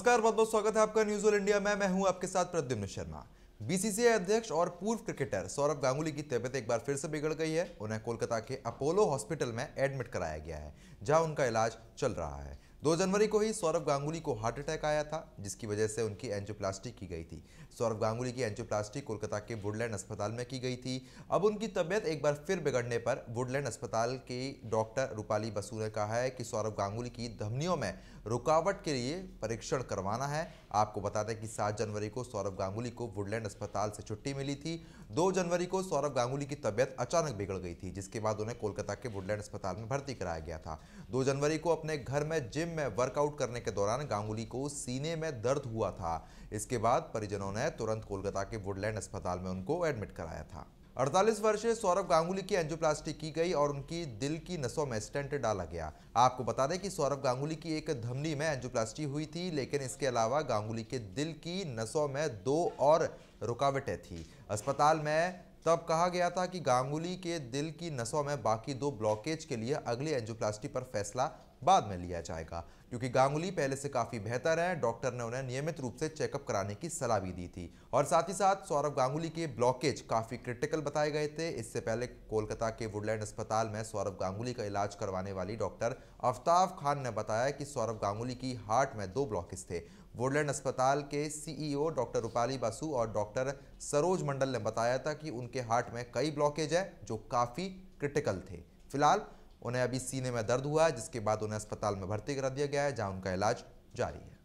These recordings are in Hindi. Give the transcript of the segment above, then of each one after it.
नमस्कार बहुत बहुत स्वागत है आपका न्यूज ऑल इंडिया में मैं हूं आपके साथ प्रद्युम्न शर्मा बीसीसीआई अध्यक्ष और पूर्व क्रिकेटर सौरभ गांगुली की तबियत एक बार फिर से बिगड़ गई है उन्हें कोलकाता के अपोलो हॉस्पिटल में एडमिट कराया गया है जहां उनका इलाज चल रहा है दो जनवरी को ही सौरभ गांगुली को हार्ट अटैक आया था जिसकी वजह से उनकी एंजियोप्लास्टी की गई थी सौरभ गांगुली की एंजियोप्लास्टी कोलकाता के वुडलैंड अस्पताल में की गई थी अब उनकी तबियत एक बार फिर बिगड़ने पर वुडलैंड अस्पताल के डॉक्टर रूपाली बसु ने कहा है कि सौरभ गांगुली की धमनियों में रुकावट के लिए परीक्षण करवाना है आपको बता दें कि सात जनवरी को सौरभ गांगुली को वुडलैंड अस्पताल से छुट्टी मिली थी दो जनवरी को सौरभ गांगुली की तबियत अचानक बिगड़ गई थी जिसके बाद उन्हें कोलकाता के वुडलैंड अस्पताल में भर्ती कराया गया था दो जनवरी को अपने घर में जिम जिम में वर्कआउट करने के दौरान गांगुली को सीने में दर्द हुआ था इसके बाद परिजनों ने तुरंत कोलकाता के वुडलैंड अस्पताल में उनको एडमिट कराया था 48 वर्षीय सौरभ गांगुली की एंजियोप्लास्टी की गई और उनकी दिल की नसों में स्टेंट डाला गया आपको बता दें कि सौरभ गांगुली की एक धमनी में एंजियोप्लास्टी हुई थी लेकिन इसके अलावा गांगुली के दिल की नसों में दो और रुकावटें थी अस्पताल में तब कहा गया था कि गांगुली के दिल की नसों में बाकी दो ब्लॉकेज के लिए अगली एंजियोप्लास्टी पर फैसला बाद में लिया जाएगा क्योंकि गांगुली पहले से काफ़ी बेहतर है डॉक्टर ने उन्हें नियमित रूप से चेकअप कराने की सलाह भी दी थी और साथ ही साथ सौरभ गांगुली के ब्लॉकेज काफ़ी क्रिटिकल बताए गए थे इससे पहले कोलकाता के वुडलैंड अस्पताल में सौरभ गांगुली का इलाज करवाने वाली डॉक्टर अफ्ताब खान ने बताया कि सौरभ गांगुली की हार्ट में दो ब्लॉकेज थे वुडलैंड अस्पताल के CEO e doctor Rupali Basu और डॉक्टर सरोज मंडल ने बताया था कि उनके हार्ट में कई ब्लॉकेज हैं जो काफ़ी क्रिटिकल थे फिलहाल उन्हें अभी सीने में दर्द हुआ है जिसके बाद उन्हें अस्पताल में भर्ती करा दिया गया है जहां उनका इलाज जारी है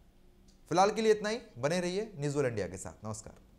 फिलहाल के लिए इतना ही बने रहिए न्यूज़ इंडिया के साथ नमस्कार